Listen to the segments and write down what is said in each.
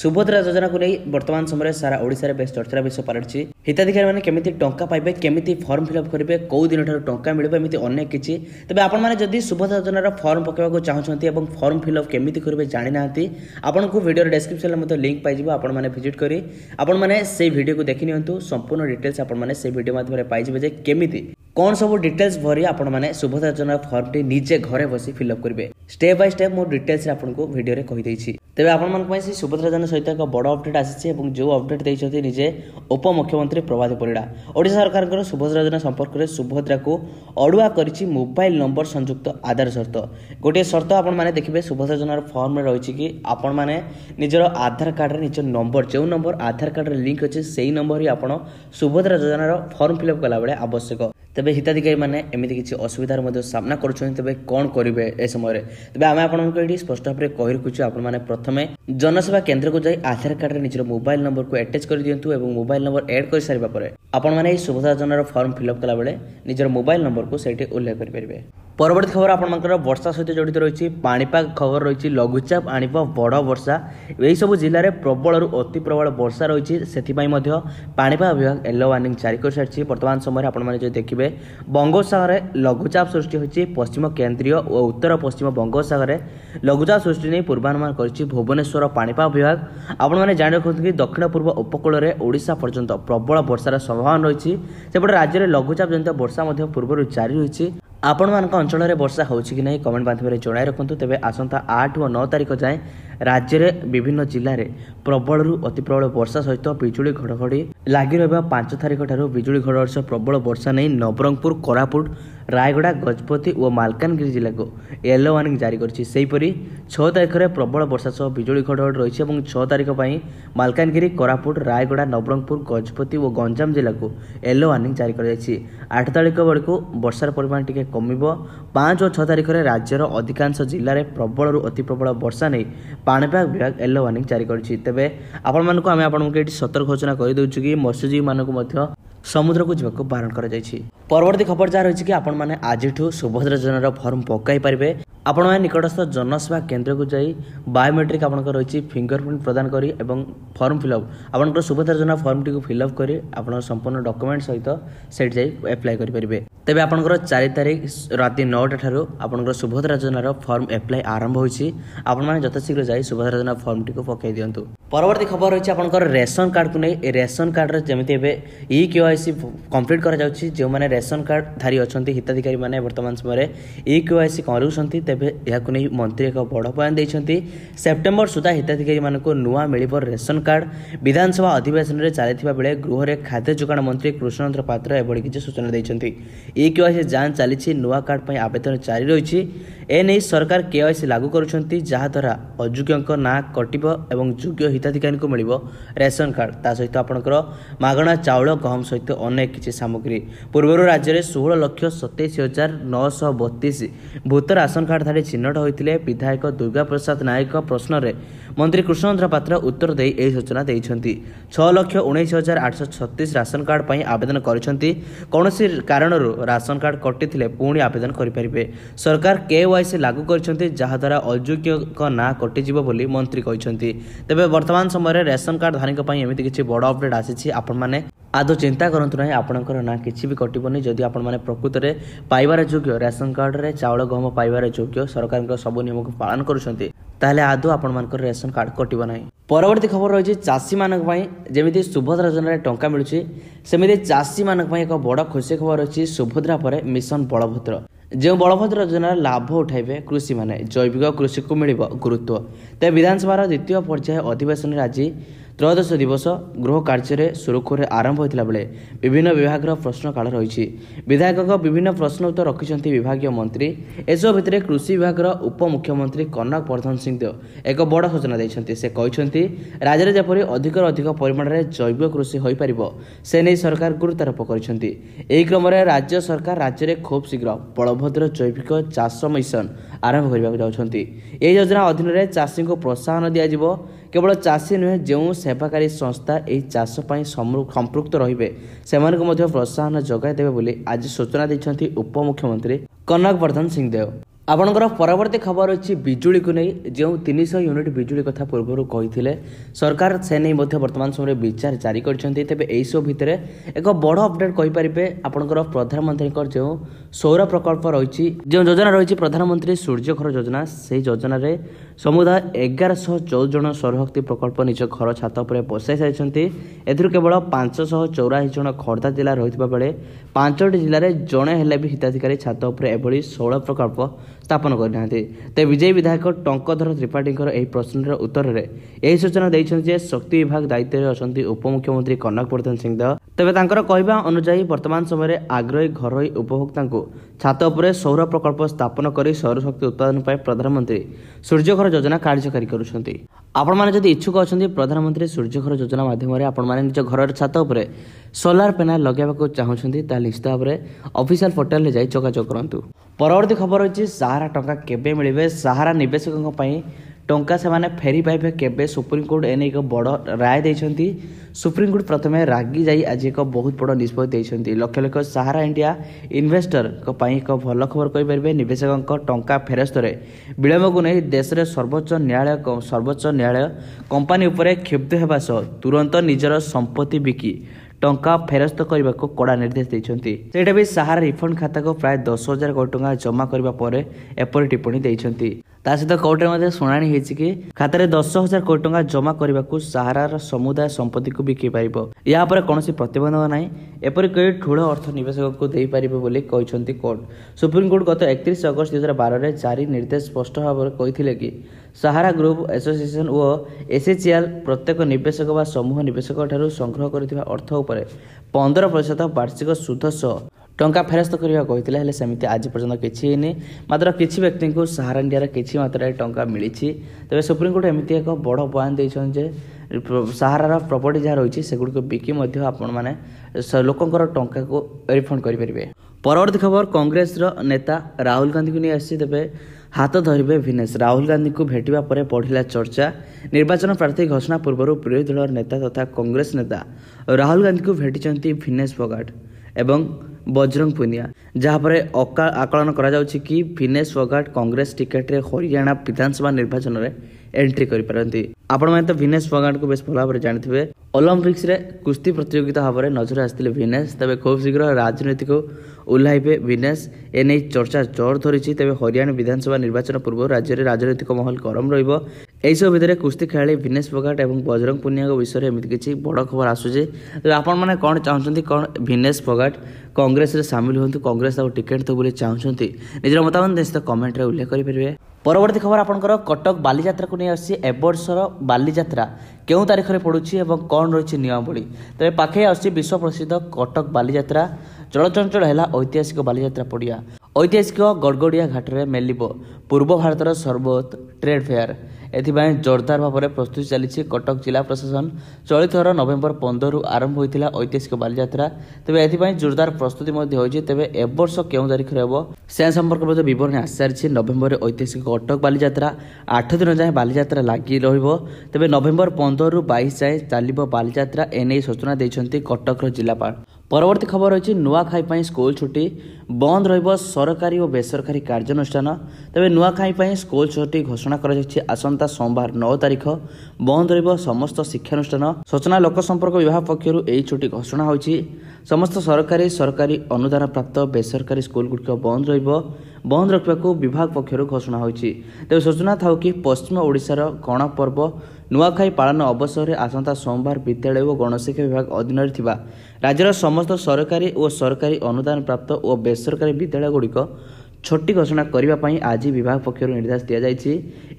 ସୁଭଦ୍ରା ଯୋଜନାକୁ ନେଇ ବର୍ତ୍ତମାନ ସମୟରେ ସାରା ଓଡ଼ିଶାରେ ବେଶ ଚର୍ଚ୍ଚାର ବିଷୟ ପାଲଟିଛି ହିତାଧିକାରୀମାନେ କେମିତି ଟଙ୍କା ପାଇବେ କେମିତି ଫର୍ମ ଫିଲ୍ଅପ୍ କରିବେ କେଉଁ ଦିନଠାରୁ ଟଙ୍କା ମିଳିବ ଏମିତି ଅନେକ କିଛି ତେବେ ଆପଣମାନେ ଯଦି ସୁଭଦ୍ରା ଯୋଜନାର ଫର୍ମ ପକାଇବାକୁ ଚାହୁଁଛନ୍ତି ଏବଂ ଫର୍ମ ଫିଲ୍ଅପ୍ କେମିତି କରିବେ ଜାଣିନାହାନ୍ତି ଆପଣଙ୍କୁ ଭିଡ଼ିଓର ଡେସ୍କ୍ରିପ୍ସନ୍ରେ ମଧ୍ୟ ଲିଙ୍କ୍ ପାଇଯିବ ଆପଣମାନେ ଭିଜିଟ୍ କରି ଆପଣମାନେ ସେଇ ଭିଡ଼ିଓକୁ ଦେଖି ନିଅନ୍ତୁ ସମ୍ପୂର୍ଣ୍ଣ ଡିଟେଲ୍ସ ଆପଣମାନେ ସେଇ ଭିଡ଼ିଓ ମାଧ୍ୟମରେ ପାଇଯିବେ ଯେ କେମିତି କ'ଣ ସବୁ ଡିଟେଲ୍ସ ଭରି ଆପଣମାନେ ସୁଭଦ୍ରା ଯୋଜନା ଫର୍ମଟି ନିଜେ ଘରେ ବସି ଫିଲ୍ଅପ୍ କରିବେ ଷ୍ଟେପ୍ ବାଇ ଷ୍ଟେପ୍ ମୁଁ ଡିଟେଲ୍ସରେ ଆପଣଙ୍କୁ ଭିଡ଼ିଓରେ କହିଦେଇଛି ତେବେ ଆପଣମାନଙ୍କ ପାଇଁ ସେ ସୁଭଦ୍ରା ଯୋଜନା ସହିତ ଏକ ବଡ଼ ଅପଡେଟ୍ ଆସିଛି ଏବଂ ଯେଉଁ ଅପଡେଟ୍ ଦେଇଛନ୍ତି ନିଜେ ଉପମୁଖ୍ୟମନ୍ତ୍ରୀ ପ୍ରଭାତ ପରିଡ଼ା ଓଡ଼ିଶା ସରକାରଙ୍କର ସୁଭଦ୍ରା ଯୋଜନା ସମ୍ପର୍କରେ ସୁଭଦ୍ରାକୁ ଅଡ଼ୁଆ କରିଛି ମୋବାଇଲ୍ ନମ୍ବର ସଂଯୁକ୍ତ ଆଧାର ସର୍ତ୍ତ ଗୋଟିଏ ସର୍ତ୍ତ ଆପଣମାନେ ଦେଖିବେ ସୁଭଦ୍ରା ଯୋଜନାର ଫର୍ମରେ ରହିଛି କି ଆପଣମାନେ ନିଜର ଆଧାର କାର୍ଡ଼ରେ ନିଜ ନମ୍ବର ଯେଉଁ ନମ୍ବର ଆଧାର କାର୍ଡ଼ରେ ଲିଙ୍କ୍ ଅଛି ସେହି ନମ୍ବର ହିଁ ଆପଣ ସୁଭଦ୍ରା ଯୋଜନାର ଫର୍ମ ଫିଲ୍ଅପ୍ କଲାବେଳେ ଆବଶ୍ୟକ ତେବେ ହିତାଧିକାରୀମାନେ ଏମିତି କିଛି ଅସୁବିଧାର ମଧ୍ୟ ସାମ୍ନା କରୁଛନ୍ତି ତେବେ କ'ଣ କରିବେ ଏ ସମୟରେ ତେବେ ଆମେ ଆପଣଙ୍କୁ ଏଠି ସ୍ପଷ୍ଟ ଭାବରେ କହି ରଖୁଛୁ ଆପଣମାନେ ପ୍ରଥମେ ଜନସେବା କେନ୍ଦ୍ରକୁ ଯାଇ ଆଧାର କାର୍ଡ଼ରେ ନିଜର ମୋବାଇଲ ନମ୍ବରକୁ ଆଟାଚ୍ କରିଦିଅନ୍ତୁ ଏବଂ ମୋବାଇଲ ନମ୍ବର ଆଡ଼୍ କରିସାରିବା ପରେ ଆପଣମାନେ ଏହି ସୁବିଧା ଯୋଜନାର ଫର୍ମ ଫିଲ୍ଅପ୍ କଲାବେଳେ ନିଜର ମୋବାଇଲ ନମ୍ବରକୁ ସେଇଠି ଉଲ୍ଲେଖ କରିପାରିବେ ପରବର୍ତ୍ତୀ ଖବର ଆପଣଙ୍କର ବର୍ଷା ସହିତ ଜଡ଼ିତ ରହିଛି ପାଣିପାଗ ଖବର ରହିଛି ଲଘୁଚାପ ଆଣିବ ବଡ଼ ବର୍ଷା ଏହିସବୁ ଜିଲ୍ଲାରେ ପ୍ରବଳରୁ ଅତି ପ୍ରବଳ ବର୍ଷା ରହିଛି ସେଥିପାଇଁ ମଧ୍ୟ ପାଣିପାଗ ବିଭାଗ ୟେଲୋ ୱାର୍ଣ୍ଣିଂ ଜାରି କରିସାରିଛି ବର୍ତ୍ତମାନ ସମୟରେ ଆପଣମାନେ ଯଦି ଦେଖିବେ ବଙ୍ଗୋପସାଗରରେ ଲଘୁଚାପ ସୃଷ୍ଟି ହୋଇଛି ପଶ୍ଚିମ କେନ୍ଦ୍ରୀୟ ଓ ଉତ୍ତର ପଶ୍ଚିମ ବଙ୍ଗୋପସାଗରରେ ଲଘୁଚାପ ସୃଷ୍ଟି ନେଇ ପୂର୍ବାନୁମାନ କରିଛି ଭୁବନେଶ୍ୱର ପାଣିପାଗ ବିଭାଗ ଆପଣମାନେ ଜାଣି ରଖନ୍ତି କି ଦକ୍ଷିଣ ପୂର୍ବ ଉପକୂଳରେ ଓଡ଼ିଶା ପର୍ଯ୍ୟନ୍ତ ପ୍ରବଳ ବର୍ଷାର ସମ୍ଭାବନା ରହିଛି ସେପଟେ ରାଜ୍ୟରେ ଲଘୁଚାପ ଜନିତ ବର୍ଷା ମଧ୍ୟ ପୂର୍ବରୁ ଜାରି ରହିଛି ଆପଣମାନଙ୍କ ଅଞ୍ଚଳରେ ବର୍ଷା ହେଉଛି କି ନାହିଁ କମେଣ୍ଟ ମାଧ୍ୟମରେ ଜଣାଇ ରଖନ୍ତୁ ତେବେ ଆସନ୍ତା ଆଠ ଓ ନଅ ତାରିଖ ଯାଏଁ ରାଜ୍ୟରେ ବିଭିନ୍ନ ଜିଲ୍ଲାରେ ପ୍ରବଳରୁ ଅତି ପ୍ରବଳ ବର୍ଷା ସହିତ ବିଜୁଳି ଘଡ଼ଘଡ଼ି ଲାଗି ରହିବା ପାଞ୍ଚ ତାରିଖଠାରୁ ବିଜୁଳି ଘଡ଼ଘଡ଼ି ସହ ପ୍ରବଳ ବର୍ଷା ନେଇ ନବରଙ୍ଗପୁର କୋରାପୁଟ ରାୟଗଡ଼ା ଗଜପତି ଓ ମାଲକାନଗିରି ଜିଲ୍ଲାକୁ ୟେଲୋ ୱାର୍ଣ୍ଣିଂ ଜାରି କରିଛି ସେହିପରି ଛଅ ତାରିଖରେ ପ୍ରବଳ ବର୍ଷା ସହ ବିଜୁଳି ଘଡ଼ଘଡ଼ ରହିଛି ଏବଂ ଛଅ ତାରିଖ ପାଇଁ ମାଲକାନଗିରି କୋରାପୁଟ ରାୟଗଡ଼ା ନବରଙ୍ଗପୁର ଗଜପତି ଓ ଗଞ୍ଜାମ ଜିଲ୍ଲାକୁ ୟେଲୋ ୱାର୍ଣ୍ଣିଂ ଜାରି କରାଯାଇଛି ଆଠ ତାରିଖ ବେଳକୁ ବର୍ଷାର ପରିମାଣ ଟିକେ କମିବ ପାଞ୍ଚ ଓ ଛଅ ତାରିଖରେ ରାଜ୍ୟର ଅଧିକାଂଶ ଜିଲ୍ଲାରେ ପ୍ରବଳରୁ ଅତି ପ୍ରବଳ ବର୍ଷା ନେଇ ପାଣିପାଗ ବିଭାଗ ୟେଲୋ ୱାର୍ଣ୍ଣିଂ ଜାରି କରିଛି ତେବେ ଆପଣମାନଙ୍କୁ ଆମେ ଆପଣଙ୍କୁ ଏଠି ସତର୍କ ସୂଚନା କରିଦେଉଛୁ କି ମତ୍ସ୍ୟଜୀବୀମାନଙ୍କୁ ମଧ୍ୟ ସମୁଦ୍ରକୁ ଯିବାକୁ ବାରଣ କରାଯାଇଛି ପରବର୍ତ୍ତୀ ଖବର ଯାହା ରହିଛି କି ଆପଣମାନେ ଆଜିଠୁ ସୁଭଦ୍ରା ଯୋଜନାର ଫର୍ମ ପକାଇ ପାରିବେ ଆପଣମାନେ ନିକଟସ୍ଥ ଜନସେବା କେନ୍ଦ୍ରକୁ ଯାଇ ବାୟୋମେଟ୍ରିକ୍ ଆପଣଙ୍କର ରହିଛି ଫିଙ୍ଗର ପ୍ରିଣ୍ଟ ପ୍ରଦାନ କରି ଏବଂ ଫର୍ମ ଫିଲ୍ଅପ୍ ଆପଣଙ୍କର ସୁଭଦ୍ରା ଯୋଜନା ଫର୍ମଟିକୁ ଫିଲ୍ଅପ୍ କରି ଆପଣଙ୍କ ସମ୍ପୂର୍ଣ୍ଣ ଡକ୍ୟୁମେଣ୍ଟ ସହିତ ସେଇଠି ଯାଇ ଆପ୍ଲାଏ କରିପାରିବେ ତେବେ ଆପଣଙ୍କର ଚାରି ତାରିଖ ରାତି ନଅଟା ଠାରୁ ଆପଣଙ୍କର ସୁଭଦ୍ରା ଯୋଜନାର ଫର୍ମ ଆପ୍ଲାଏ ଆରମ୍ଭ ହୋଇଛି ଆପଣମାନେ ଯଥାଶୀଘ୍ର ଯାଇ ସୁଭଦ୍ରା ଯୋଜନା ଫର୍ମଟିକୁ ପକାଇ ଦିଅନ୍ତୁ ପରବର୍ତ୍ତୀ ଖବର ରହିଛି ଆପଣଙ୍କର ରେସନ୍ କାର୍ଡ଼କୁ ନେଇ ଏ ରେସନ୍ କାର୍ଡ଼ର ଯେମିତି ଏବେ E K Y C complete କରାଯାଉଛି ଯେଉଁମାନେ ରେସନ୍ କାର୍ଡ଼ଧାରୀ ଅଛନ୍ତି ହିତାଧିକାରୀମାନେ ବର୍ତ୍ତମାନ ସମୟରେ ଇ କେ ୱାଇ ସି କରୁଛନ୍ତି ତେବେ ତେବେ ଏହାକୁ ନେଇ ମନ୍ତ୍ରୀ ଏକ ବଡ଼ ବୟାନ ଦେଇଛନ୍ତି ସେପ୍ଟେମ୍ବର ସୁଦ୍ଧା ହିତାଧିକାରୀମାନଙ୍କୁ ନୂଆ ମିଳିବ ରେସନ କାର୍ଡ଼ ବିଧାନସଭା ଅଧିବେଶନରେ ଚାଲିଥିବା ବେଳେ ଗୃହରେ ଖାଦ୍ୟ ଯୋଗାଣ ମନ୍ତ୍ରୀ କୃଷ୍ଣଚନ୍ଦ୍ର ପାତ୍ର ଏଭଳି କିଛି ସୂଚନା ଦେଇଛନ୍ତି ଇ କେୱାଇସି ଯାଞ୍ଚ ଚାଲିଛି ନୂଆ କାର୍ଡ଼ ପାଇଁ ଆବେଦନ ଜାରି ରହିଛି ଏନେଇ ସରକାର କେୱାଇସି ଲାଗୁ କରୁଛନ୍ତି ଯାହାଦ୍ୱାରା ଅଯୋଗ୍ୟଙ୍କ ନାଁ କଟିବ ଏବଂ ଯୋଗ୍ୟ ହିତାଧିକାରୀଙ୍କୁ ମିଳିବ ରେସନ କାର୍ଡ଼ ତା ସହିତ ଆପଣଙ୍କର ମାଗଣା ଚାଉଳ ଗହମ ସହିତ ଅନେକ କିଛି ସାମଗ୍ରୀ ପୂର୍ବରୁ ରାଜ୍ୟରେ ଷୋହଳ ଲକ୍ଷ ସତେଇଶ ହଜାର ନଅଶହ ବତିଶ ଭୂତ ରାସନ କାର୍ଡ଼ କଥାରେ ଚିହ୍ନଟ ହୋଇଥିଲେ ବିଧାୟକ ଦୁର୍ଗା ପ୍ରସାଦ ନାୟକ ପ୍ରଶ୍ନରେ ମନ୍ତ୍ରୀ କୃଷ୍ଣଚନ୍ଦ୍ର ପାତ୍ର ଉତ୍ତର ଦେଇ ଏହି ସୂଚନା ଦେଇଛନ୍ତି ଛଅ ଲକ୍ଷ ଉଣେଇଶ ହଜାର ଆଠଶହ ଛତିଶ ରାସନ କାର୍ଡ ପାଇଁ ଆବେଦନ କରିଛନ୍ତି କୌଣସି କାରଣରୁ ରାସନ କାର୍ଡ କଟିଥିଲେ ପୁଣି ଆବେଦନ କରିପାରିବେ ସରକାର କେ କେୱାଇସି ଲାଗୁ କରିଛନ୍ତି ଯାହାଦ୍ୱାରା ଅଯୋଗ୍ୟଙ୍କ ନାଁ କଟିଯିବ ବୋଲି ମନ୍ତ୍ରୀ କହିଛନ୍ତି ତେବେ ବର୍ତ୍ତମାନ ସମୟରେ ରାସନ କାର୍ଡ ଧାରୀଙ୍କ ପାଇଁ ଏମିତି କିଛି ବଡ଼ ଅପଡେଟ୍ ଆସିଛି ଆପଣମାନେ ଆଦୌ ଚିନ୍ତା କରନ୍ତୁ ନାହିଁ ଆପଣଙ୍କର ନାଁ କିଛି ବି କଟିବନି ଯଦି ଆପଣମାନେ ପ୍ରକୃତରେ ପାଇବାର ଯୋଗ୍ୟ ରାସନ କାର୍ଡ଼ରେ ଚାଉଳ ଗହମ ପାଇବାର ଯୋଗ୍ୟ ସରକାରଙ୍କ ସବୁ ନିୟମକୁ ପାଳନ କରୁଛନ୍ତି ତାହେଲେ ଆଦୌ ଆପଣମାନଙ୍କର ରାସନ କାର୍ଡ଼ କଟିବ ନାହିଁ ପରବର୍ତ୍ତୀ ଖବର ରହିଛି ଚାଷୀମାନଙ୍କ ପାଇଁ ଯେମିତି ସୁଭଦ୍ରା ଯୋଜନାରେ ଟଙ୍କା ମିଳୁଛି ସେମିତି ଚାଷୀମାନଙ୍କ ପାଇଁ ଏକ ବଡ଼ ଖୁସି ଖବର ଅଛି ସୁଭଦ୍ରା ପରେ ମିଶନ ବଳଭଦ୍ର ଯେଉଁ ବଳଭଦ୍ର ଯୋଜନାର ଲାଭ ଉଠାଇବେ କୃଷିମାନେ ଜୈବିକ କୃଷିକୁ ମିଳିବ ଗୁରୁତ୍ୱ ତେବେ ବିଧାନସଭାର ଦ୍ୱିତୀୟ ପର୍ଯ୍ୟାୟ ଅଧିବେଶନରେ ଆଜି ତ୍ରୟୋଦଶ ଦିବସ ଗୃହ କାର୍ଯ୍ୟରେ ସୁରୁଖୁରୁରେ ଆରମ୍ଭ ହୋଇଥିଲା ବେଳେ ବିଭିନ୍ନ ବିଭାଗର ପ୍ରଶ୍ନକାଳ ରହିଛି ବିଧାୟକଙ୍କ ବିଭିନ୍ନ ପ୍ରଶ୍ନ ଉତ୍ତର ରଖିଛନ୍ତି ବିଭାଗୀୟ ମନ୍ତ୍ରୀ ଏସବୁ ଭିତରେ କୃଷି ବିଭାଗର ଉପମୁଖ୍ୟମନ୍ତ୍ରୀ କନକ ବର୍ଦ୍ଧନ ଦେଓ ଏକ ବଡ଼ ସୂଚନା ଦେଇଛନ୍ତି ସେ କହିଛନ୍ତି ରାଜ୍ୟରେ ଯେପରି ଅଧିକରୁ ଅଧିକ ପରିମାଣରେ ଜୈବ କୃଷି ହୋଇପାରିବ ସେ ନେଇ ସରକାର ଗୁରୁତ୍ୱାରୋପ କରିଛନ୍ତି ଏହି କ୍ରମରେ ରାଜ୍ୟ ସରକାର ରାଜ୍ୟରେ ଖୁବ୍ ଶୀଘ୍ର ବଳଭଦ୍ର ଜୈବିକ ଚାଷ ମିଶନ ଆରମ୍ଭ କରିବାକୁ ଯାଉଛନ୍ତି ଏହି ଯୋଜନା ଅଧୀନରେ ଚାଷୀଙ୍କୁ ପ୍ରୋତ୍ସାହନ ଦିଆଯିବ କେବଳ ଚାଷୀ ନୁହେଁ ଯେଉଁ ସେବାକାରୀ ସଂସ୍ଥା ଏହି ଚାଷ ପାଇଁ ସମ୍ପୃକ୍ତ ରହିବେ ସେମାନଙ୍କୁ ମଧ୍ୟ ପ୍ରୋତ୍ସାହନ ଯୋଗାଇ ଦେବେ ବୋଲି ଆଜି ସୂଚନା ଦେଇଛନ୍ତି ଉପମୁଖ୍ୟମନ୍ତ୍ରୀ କନକ ବର୍ଦ୍ଧନ ସିଂଦେଓ ଆପଣଙ୍କର ପରବର୍ତ୍ତୀ ଖବର ଅଛି ବିଜୁଳିକୁ ନେଇ ଯେଉଁ ତିନିଶହ ୟୁନିଟ୍ ବିଜୁଳି କଥା ପୂର୍ବରୁ କହିଥିଲେ ସରକାର ସେ ନେଇ ମଧ୍ୟ ବର୍ତ୍ତମାନ ସମୟରେ ବିଚାର ଜାରି କରିଛନ୍ତି ତେବେ ଏହିସବୁ ଭିତରେ ଏକ ବଡ଼ ଅପଡେଟ୍ କହିପାରିବେ ଆପଣଙ୍କର ପ୍ରଧାନମନ୍ତ୍ରୀଙ୍କର ଯେଉଁ ସୌର ପ୍ରକଳ୍ପ ରହିଛି ଯେଉଁ ଯୋଜନା ରହିଛି ପ୍ରଧାନମନ୍ତ୍ରୀ ସୂର୍ଯ୍ୟ ଘର ଯୋଜନା ସେହି ଯୋଜନାରେ ସମୁଦାୟ ଏଗାରଶହ ଚଉଦ ଜଣ ସୌରଶକ୍ତି ପ୍ରକଳ୍ପ ନିଜ ଘର ଛାତ ଉପରେ ବସାଇ ସାରିଛନ୍ତି ଏଥିରୁ କେବଳ ପାଞ୍ଚଶହ ଚଉରାଅଶୀ ଜଣ ଖୋର୍ଦ୍ଧା ଜିଲ୍ଲାରେ ରହିଥିବା ବେଳେ ପାଞ୍ଚଟି ଜିଲ୍ଲାରେ ଜଣେ ହେଲେ ବି ହିତାଧିକାରୀ ଛାତ ଉପରେ ଏଭଳି ଷୋହଳ ପ୍ରକଳ୍ପ ସ୍ଥାପନ କରିନାହାନ୍ତି ତେବେ ବିଜେପି ବିଧାୟକ ଟଙ୍କଧର ତ୍ରିପାଠୀଙ୍କର ଏହି ପ୍ରଶ୍ନର ଉତ୍ତରରେ ଏହି ସୂଚନା ଦେଇଛନ୍ତି ଯେ ଶକ୍ତି ବିଭାଗ ଦାୟିତ୍ୱରେ ଅଛନ୍ତି ଉପମୁଖ୍ୟମନ୍ତ୍ରୀ କନକ ବର୍ଦ୍ଧନ ସିଂ ଦେଓ ତେବେ ତାଙ୍କର କହିବା ଅନୁଯାୟୀ ବର୍ତ୍ତମାନ ସମୟରେ ଆଗ୍ରହୀ ଘରୋଇ ଉପଭୋକ୍ତାଙ୍କୁ ଛାତ ଉପରେ ସୌର ପ୍ରକଳ୍ପ ସ୍ଥାପନ କରି ସୌରଶକ୍ତି ଉତ୍ପାଦନ ପାଇଁ ପ୍ରଧାନମନ୍ତ୍ରୀ ସୂର୍ଯ୍ୟଘର ଯୋଜନା କାର୍ଯ୍ୟକାରୀ କରୁଛନ୍ତି ଆପଣମାନେ ଯଦି ଇଚ୍ଛୁକ ଅଛନ୍ତି ପ୍ରଧାନମନ୍ତ୍ରୀ ସୂର୍ଯ୍ୟଘର ଯୋଜନା ମାଧ୍ୟମରେ ଆପଣମାନେ ନିଜ ଘରର ଛାତ ଉପରେ ସୋଲାର ପ୍ୟାନେଲ୍ ଲଗାଇବାକୁ ଚାହୁଁଛନ୍ତି ତାହେଲେ ନିଶ୍ଚିତ ଭାବରେ ଅଫିସିଆଲ ପୋର୍ଟାଲରେ ଯାଇ ଯୋଗାଯୋଗ କରନ୍ତୁ ପରବର୍ତ୍ତୀ ଖବର ହେଉଛି ସାହାରା ଟଙ୍କା କେବେ ମିଳିବେ ସାହାରା ନିବେଶକଙ୍କ ପାଇଁ ଟଙ୍କା ସେମାନେ ଫେରି ପାଇବେ କେବେ ସୁପ୍ରିମକୋର୍ଟ ଏ ନେଇ ଏକ ବଡ଼ ରାୟ ଦେଇଛନ୍ତି ସୁପ୍ରିମକୋର୍ଟ ପ୍ରଥମେ ରାଗି ଯାଇ ଆଜି ଏକ ବହୁତ ବଡ଼ ନିଷ୍ପତ୍ତି ଦେଇଛନ୍ତି ଲକ୍ଷ ଲକ୍ଷ ସାହାରା ଇଣ୍ଡିଆ ଇନ୍ଭେଷ୍ଟରଙ୍କ ପାଇଁ ଏକ ଭଲ ଖବର କହିପାରିବେ ନିବେଶକଙ୍କ ଟଙ୍କା ଫେରସ୍ତରେ ବିଳମ୍ବକୁ ନେଇ ଦେଶରେ ସର୍ବୋଚ୍ଚ ନ୍ୟାୟାଳୟ ସର୍ବୋଚ୍ଚ ନ୍ୟାୟାଳୟ କମ୍ପାନୀ ଉପରେ କ୍ଷୁବ୍ଧ ହେବା ସହ ତୁରନ୍ତ ନିଜର ସମ୍ପତ୍ତି ବିକି ଟଙ୍କା ଫେରସ୍ତ କରିବାକୁ କଡ଼ା ନିର୍ଦ୍ଦେଶ ଦେଇଛନ୍ତି ସେଇଟା ବି ସାହାରା ରିଫଣ୍ଡ ଖାତାକୁ ପ୍ରାୟ ଦଶ ହଜାର କୋଟି ଟଙ୍କା ଜମା କରିବା ପରେ ଏପରି ଟିପ୍ପଣୀ ଦେଇଛନ୍ତି ତା ସହିତ କୋର୍ଟରେ ମଧ୍ୟ ଶୁଣାଣି ହେଇଛି କି ଖାତାରେ ଦଶ ହଜାର କୋଟି ଟଙ୍କା ଜମା କରିବାକୁ ସାହାରାର ସମୁଦାୟ ସମ୍ପତ୍ତିକୁ ବିକି ପାରିବ ଏହା ଉପରେ କୌଣସି ପ୍ରତିବନ୍ଧକ ନାହିଁ ଏପରି କହି ଠୁଳ ଅର୍ଥ ନିବେଶକକୁ ଦେଇପାରିବ ବୋଲି କହିଛନ୍ତି କୋର୍ଟ ସୁପ୍ରିମକୋର୍ଟ ଗତ ଏକତିରିଶ ଅଗଷ୍ଟ ଦୁଇ ହଜାର ବାରରେ ଜାରି ନିର୍ଦ୍ଦେଶ ସ୍ପଷ୍ଟ ଭାବରେ କହିଥିଲେ କି ସାହାରା ଗ୍ରୁପ୍ ଆସୋସିଏସନ୍ ଓ ଏସ୍ଏଚ୍ଏଲ୍ ପ୍ରତ୍ୟେକ ନିବେଶକ ବା ସମୂହ ନିବେଶକଠାରୁ ସଂଗ୍ରହ କରିଥିବା ଅର୍ଥ ଉପରେ ପନ୍ଦର ପ୍ରତିଶତ ବାର୍ଷିକ ସୁଧ ସହ ଟଙ୍କା ଫେରସ୍ତ କରିବାକୁ କହିଥିଲେ ହେଲେ ସେମିତି ଆଜି ପର୍ଯ୍ୟନ୍ତ କିଛି ହେଇନି ମାତ୍ର କିଛି ବ୍ୟକ୍ତିଙ୍କୁ ସାହାରା ଇଣ୍ଡିଆର କିଛି ମାତ୍ରାରେ ଟଙ୍କା ମିଳିଛି ତେବେ ସୁପ୍ରିମକୋର୍ଟ ଏମିତି ଏକ ବଡ଼ ବୟାନ ଦେଇଛନ୍ତି ଯେ ସାହାରାର ପ୍ରପର୍ଟି ଯାହା ରହିଛି ସେଗୁଡ଼ିକୁ ବିକି ମଧ୍ୟ ଆପଣମାନେ ଲୋକଙ୍କର ଟଙ୍କାକୁ ରିଫଣ୍ଡ କରିପାରିବେ ପରବର୍ତ୍ତୀ ଖବର କଂଗ୍ରେସର ନେତା ରାହୁଲ ଗାନ୍ଧୀଙ୍କୁ ନେଇ ଆସିଛି ତେବେ ହାତ ଧରିବେ ଭିନେସ୍ ରାହୁଲ ଗାନ୍ଧୀଙ୍କୁ ଭେଟିବା ପରେ ବଢ଼ିଲା ଚର୍ଚ୍ଚା ନିର୍ବାଚନ ପ୍ରାର୍ଥୀ ଘୋଷଣା ପୂର୍ବରୁ ବିରୋଧୀ ଦଳର ନେତା ତଥା କଂଗ୍ରେସ ନେତା ରାହୁଲ ଗାନ୍ଧୀଙ୍କୁ ଭେଟିଛନ୍ତି ଭିନେସ୍ ଫୋଗାଟ ଏବଂ ବଜରଙ୍ଗ ପୁନିଆ ଯାହାପରେ ଆକଳନ କରାଯାଉଛି କି ଭିନେଶ ଫୋଗାଟ କଂଗ୍ରେସ ଟିକେଟରେ ହରିୟାଣା ବିଧାନସଭା ନିର୍ବାଚନରେ ଏଣ୍ଟ୍ରି କରିପାରନ୍ତି ଆପଣମାନେ ତ ଭିନେଶ ଫୋଗାଟଙ୍କୁ ବେଶ ଭଲ ଭାବରେ ଜାଣିଥିବେ ଅଲମ୍ପିକ୍ସରେ କୁସ୍ତି ପ୍ରତିଯୋଗିତା ଭାବରେ ନଜର ଆସିଥିଲେ ଭିନେଶ ତେବେ ଖୁବ୍ ଶୀଘ୍ର ରାଜନୀତିକୁ ଓହ୍ଲାଇବେ ଭିନେଶ ଏ ନେଇ ଚର୍ଚ୍ଚା ଜୋର ଧରିଛି ତେବେ ହରିୟାଣା ବିଧାନସଭା ନିର୍ବାଚନ ପୂର୍ବରୁ ରାଜ୍ୟରେ ରାଜନୈତିକ ମହଲ ଗରମ ରହିବ এইসব ভিতরে কুস্তি ଖେଳାଳି ଭିନେଶ ଫୋଗାଟ ଏବଂ ବଜରଙ୍ଗ ପୁନିଆଙ୍କ ବିଷୟରେ ଏମିତି କିଛି ବଡ଼ ଖବର ଆସୁଛି ତେବେ ଆପଣମାନେ କ'ଣ ଚାହୁଁଛନ୍ତି କ'ଣ ଭିନେଶ ଫୋଗାଟ କଂଗ୍ରେସରେ ସାମିଲ ହୁଅନ୍ତୁ କଂଗ୍ରେସ ତାକୁ ଟିକେଟ୍ ଦେଉ ବୋଲି ଚାହୁଁଛନ୍ତି ନିଜର ମତାମତ ନିଶ୍ଚିତ କମେଣ୍ଟରେ ଉଲ୍ଲେଖ କରିପାରିବେ ପରବର୍ତ୍ତୀ ଖବର ଆପଣଙ୍କର କଟକ ବାଲିଯାତ୍ରାକୁ ନେଇ ଆସିଛି ଏବର୍ଷର ବାଲିଯାତ୍ରା କେଉଁ ତାରିଖରେ ପଡ଼ୁଛି ଏବଂ କ'ଣ ରହିଛି ନିୟମାବଳୀ ତେବେ ପାଖେଇ ଆସୁଛି ବିଶ୍ୱ ପ୍ରସିଦ୍ଧ କଟକ ବାଲିଯାତ୍ରା ଚଳଚଞ୍ଚଳ ହେଲା ଐତିହାସିକ ବାଲିଯାତ୍ରା ପଡ଼ିଆ ঐতিহাসিক গড়গড়িয়া ঘাটের মেলিব পূর্ব ভারতের সর্বোচ্চ ট্রেড ফেয়ার এথিপাই জোরদার ভাবে প্রস্তুতি চালছে কটক জেলা প্রশাসন চলিতর নভেম্বর পনের আরম্ভ হয়েছিল ঐতিহাসিক বালিযাত্রা তবে এথিপাই জোরদার প্রস্তুতি হয়েছে তবে এবর্ষ কেউ তারিখ হব সে সম্পর্ক বরণী আসিসারি নভেম্বরে ঐতিহাসিক কটক বালিযাত্রা আঠ দিন যায় বালিযাত্রা লাগি রহব তবে নভেম্বর পনের বাইশ যায় চালব বালিযাত্রা এনে সূচনা দিয়েছেন কটকর জেলাপাল পরবর্তী খবর রয়েছে নূয়াখাই স্কুল ছুটি ବନ୍ଦ ରହିବ ସରକାରୀ ଓ ବେସରକାରୀ କାର୍ଯ୍ୟାନୁଷ୍ଠାନ ତେବେ ନୂଆଖାଇ ପାଇଁ ସ୍କୁଲ ଛୁଟି ଘୋଷଣା କରାଯାଇଛି ଆସନ୍ତା ସୋମବାର ନଅ ତାରିଖ ବନ୍ଦ ରହିବ ସମସ୍ତ ଶିକ୍ଷାନୁଷ୍ଠାନ ସୂଚନା ଲୋକ ସମ୍ପର୍କ ବିଭାଗ ପକ୍ଷରୁ ଏହି ଛୁଟି ଘୋଷଣା ହୋଇଛି ସମସ୍ତ ସରକାରୀ ସରକାରୀ ଅନୁଦାନ ପ୍ରାପ୍ତ ବେସରକାରୀ ସ୍କୁଲଗୁଡ଼ିକ ବନ୍ଦ ରହିବ ବନ୍ଦ ରଖିବାକୁ ବିଭାଗ ପକ୍ଷରୁ ଘୋଷଣା ହୋଇଛି ତେବେ ସୂଚନା ଥାଉ କି ପଶ୍ଚିମ ଓଡ଼ିଶାର ଗଣପର୍ବ ନୂଆଖାଇ ପାଳନ ଅବସରରେ ଆସନ୍ତା ସୋମବାର ବିଦ୍ୟାଳୟ ଓ ଗଣଶିକ୍ଷା ବିଭାଗ ଅଧୀନରେ ଥିବା ରାଜ୍ୟର ସମସ୍ତ ସରକାରୀ ଓ ସରକାରୀ ଅନୁଦାନ ପ୍ରାପ୍ତ ଓ ବେସ ବେସରକାରୀ ବିଦ୍ୟାଳୟଗୁଡ଼ିକ ଛୁଟି ଘୋଷଣା କରିବା ପାଇଁ ଆଜି ବିଭାଗ ପକ୍ଷରୁ ନିର୍ଦ୍ଦେଶ ଦିଆଯାଇଛି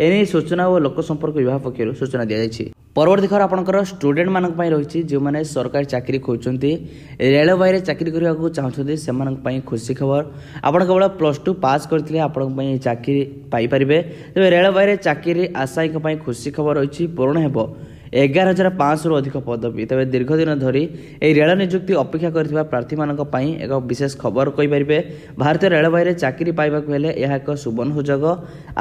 ଏନେଇ ସୂଚନା ଓ ଲୋକସମ୍ପର୍କ ବିଭାଗ ପକ୍ଷରୁ ସୂଚନା ଦିଆଯାଇଛି ପରବର୍ତ୍ତୀ ଖବର ଆପଣଙ୍କର ଷ୍ଟୁଡେଣ୍ଟମାନଙ୍କ ପାଇଁ ରହିଛି ଯେଉଁମାने ସରକାରୀ ଚାକିରି ଖୋଜୁଛନ୍ତି ରେଳବାଇରେ ଚାକିରି କରିବାକୁ ଚାହୁଁଛନ୍ତି ସେମାନଙ୍କ ପାଇଁ ଖୁସି ଖବର ଆପଣ କେବଳ ପ୍ଲସ୍ ଟୁ ପାସ୍ କରିଥିଲେ ଆପଣଙ୍କ ପାଇଁ ଚାକିରି ପାଇପାରିବେ ତେବେ ରେଳବାଇରେ ଚାକିରି ଆଶାୟୀଙ୍କ ପାଇଁ ଖୁସି ଖବର ରହିଛି ପୂରଣ ହେବ ଏଗାର ହଜାର ପାଞ୍ଚଶହରୁ ଅଧିକ ପଦବୀ ତେବେ ଦୀର୍ଘଦିନ ଧରି ଏହି ରେଳ ନିଯୁକ୍ତି ଅପେକ୍ଷା କରିଥିବା ପ୍ରାର୍ଥୀମାନଙ୍କ ପାଇଁ ଏକ ବିଶେଷ ଖବର କହିପାରିବେ ଭାରତୀୟ ରେଳବାଇରେ ଚାକିରି ପାଇବାକୁ ହେଲେ ଏହା ଏକ ସୁବର୍ଣ୍ଣ ସୁଯୋଗ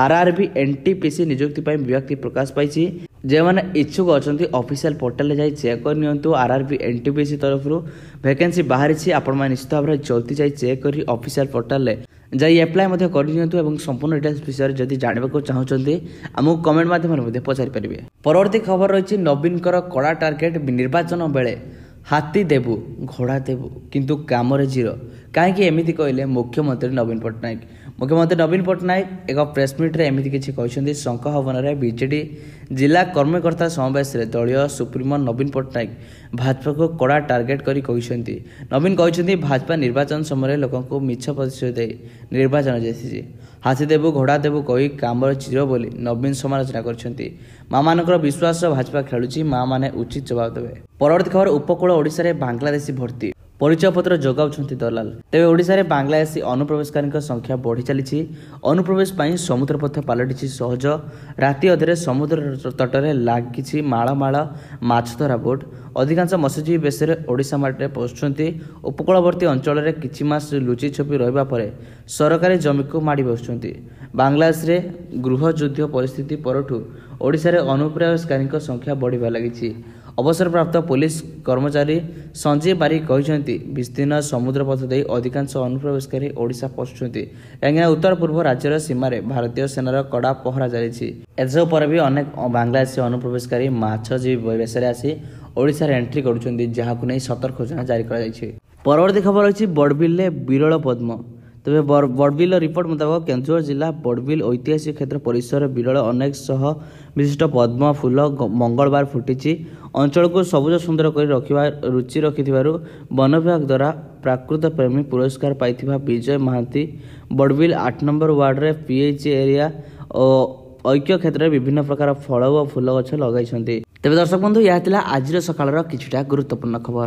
ଆର୍ଆର୍ବି ଏନ୍ଟିପିସି ନିଯୁକ୍ତି ପାଇଁ ବିଭକ୍ତି ପ୍ରକାଶ ପାଇଛି ଯେଉଁମାନେ ଇଚ୍ଛୁକ ଅଛନ୍ତି ଅଫିସିଆଲ ପୋର୍ଟାଲରେ ଯାଇ ଚେକ୍ କରି ନିଅନ୍ତୁ ଆର୍ଆର୍ବି ଏନ୍ଟିପିସି ତରଫରୁ ଭେକେନ୍ସି ବାହାରିଛି ଆପଣମାନେ ନିଶ୍ଚିତ ଭାବରେ ଜଲ୍ଦି ଯାଇ ଚେକ୍ କରି ଅଫିସିଆଲ ପୋର୍ଟାଲରେ ଯାଇ ଆପ୍ଲାଏ ମଧ୍ୟ କରିନିଅନ୍ତୁ ଏବଂ ସମ୍ପୂର୍ଣ୍ଣ ଡିଟେଲ୍ସ ବିଷୟରେ ଯଦି ଜାଣିବାକୁ ଚାହୁଁଛନ୍ତି ଆମକୁ କମେଣ୍ଟ ମାଧ୍ୟମରେ ମଧ୍ୟ ପଚାରିପାରିବେ ପରବର୍ତ୍ତୀ ଖବର ରହିଛି ନବୀନଙ୍କର କଳା ଟାର୍ଗେଟ୍ ନିର୍ବାଚନ ବେଳେ ହାତୀ ଦେବୁ ଘୋଡ଼ା ଦେବୁ କିନ୍ତୁ କାମରେ ଜିରୋ କାହିଁକି ଏମିତି କହିଲେ ମୁଖ୍ୟମନ୍ତ୍ରୀ ନବୀନ ପଟ୍ଟନାୟକ ମୁଖ୍ୟମନ୍ତ୍ରୀ ନବୀନ ପଟ୍ଟନାୟକ ଏକ ପ୍ରେସମିଟ୍ରେ ଏମିତି କିଛି କହିଛନ୍ତି ଶଙ୍ଖ ଭବନରେ ବିଜେଡ଼ି ଜିଲ୍ଲା କର୍ମକର୍ତ୍ତା ସମାବେଶରେ ଦଳୀୟ ସୁପ୍ରିମୋ ନବୀନ ପଟ୍ଟନାୟକ ଭାଜପାକୁ କଡ଼ା ଟାର୍ଗେଟ୍ କରି କହିଛନ୍ତି ନବୀନ କହିଛନ୍ତି ଭାଜପା ନିର୍ବାଚନ ସମୟରେ ଲୋକଙ୍କୁ ମିଛ ପ୍ରତିଶ୍ରୁତି ଦେଇ ନିର୍ବାଚନ ଜିତିଛି ହାତୀ ଦେବୁ ଘୋଡ଼ା ଦେବୁ କହି କାମର ଚିର ବୋଲି ନବୀନ ସମାଲୋଚନା କରିଛନ୍ତି ମାମାନଙ୍କର ବିଶ୍ୱାସ ଭାଜପା ଖେଳୁଛି ମାମାନେ ଉଚିତ ଜବାବ ଦେବେ ପରବର୍ତ୍ତୀ ଖବର ଉପକୂଳ ଓଡ଼ିଶାରେ ବାଂଲାଦେଶୀ ଭର୍ତ୍ତି ପରିଚୟପତ୍ର ଯୋଗାଉଛନ୍ତି ଦଲାଲ ତେବେ ଓଡ଼ିଶାରେ ବାଂଲାଦେଶୀ ଅନୁପ୍ରବେଶକାରୀଙ୍କ ସଂଖ୍ୟା ବଢ଼ି ଚାଲିଛି ଅନୁପ୍ରବେଶ ପାଇଁ ସମୁଦ୍ର ପଥ ପାଲଟିଛି ସହଜ ରାତି ଅଧରେ ସମୁଦ୍ର ତଟରେ ଲାଗିଛି ମାଳମାଳ ମାଛ ଧରା ବୋଟ୍ ଅଧିକାଂଶ ମତ୍ସ୍ୟଜୀବୀ ବେଶରେ ଓଡ଼ିଶା ମାଟିରେ ପଶୁଛନ୍ତି ଉପକୂଳବର୍ତ୍ତୀ ଅଞ୍ଚଳରେ କିଛି ମାସ ଲୁଚି ଛପି ରହିବା ପରେ ସରକାରୀ ଜମିକୁ ମାଡ଼ି ବସୁଛନ୍ତି ବାଂଲାଦେଶରେ ଗୃହ ଯୁଦ୍ଧ ପରିସ୍ଥିତି ପରଠୁ ଓଡ଼ିଶାରେ ଅନୁପ୍ରବେଶକାରୀଙ୍କ ସଂଖ୍ୟା ବଢ଼ିବା ଲାଗିଛି ଅବସରପ୍ରାପ୍ତ ପୁଲିସ୍ କର୍ମଚାରୀ ସଞ୍ଜୀବ ବାରିକ କହିଛନ୍ତି ବିସ୍ତୀର୍ଣ୍ଣ ସମୁଦ୍ର ପଥ ଦେଇ ଅଧିକାଂଶ ଅନୁପ୍ରବେଶକାରୀ ଓଡ଼ିଶା ପଶୁଛନ୍ତି ଏହା ଉତ୍ତର ପୂର୍ବ ରାଜ୍ୟର ସୀମାରେ ଭାରତୀୟ ସେନାର କଡ଼ା ପହରା ଚାଲିଛି ଏଥିସବୁ ପରେ ବି ଅନେକ ବାଂଲାଦେଶୀ ଅନୁପ୍ରବେଶକାରୀ ମାଛଜୀବୀ ବେଶରେ ଆସି ଓଡ଼ିଶାରେ ଏଣ୍ଟ୍ରି କରୁଛନ୍ତି ଯାହାକୁ ନେଇ ସତର୍କ ସୂଚନା ଜାରି କରାଯାଇଛି ପରବର୍ତ୍ତୀ ଖବର ରହିଛି ବଡ଼ବିଲ୍ରେ ବିରଳ ପଦ୍ମ ତେବେ ବଡ଼ବିଲ୍ର ରିପୋର୍ଟ ମୁତାବକ କେନ୍ଦୁଝର ଜିଲ୍ଲା ବଡ଼ବିଲ୍ ଐତିହାସିକ କ୍ଷେତ୍ର ପରିସର ବିରଳ ଅନେକ ଶହ ବିଶିଷ୍ଟ ପଦ୍ମ ଫୁଲ ମଙ୍ଗଳବାର ଫୁଟିଛି ଅଞ୍ଚଳକୁ ସବୁଜ ସୁନ୍ଦର କରି ରଖିବା ରୁଚି ରଖିଥିବାରୁ ବନ ବିଭାଗ ଦ୍ୱାରା ପ୍ରାକୃତ ପ୍ରେମୀ ପୁରସ୍କାର ପାଇଥିବା ବିଜୟ ମହାନ୍ତି ବଡ଼ବିଲ୍ ଆଠ ନମ୍ବର ୱାର୍ଡ଼ରେ ପିଏଚ୍ ଏରିଆ ଓ ଐକ୍ୟ କ୍ଷେତ୍ରରେ ବିଭିନ୍ନ ପ୍ରକାର ଫଳ ଓ ଫୁଲ ଗଛ ଲଗାଇଛନ୍ତି ତେବେ ଦର୍ଶକ ବନ୍ଧୁ ଏହା ଥିଲା ଆଜିର ସକାଳର କିଛିଟା ଗୁରୁତ୍ୱପୂର୍ଣ୍ଣ ଖବର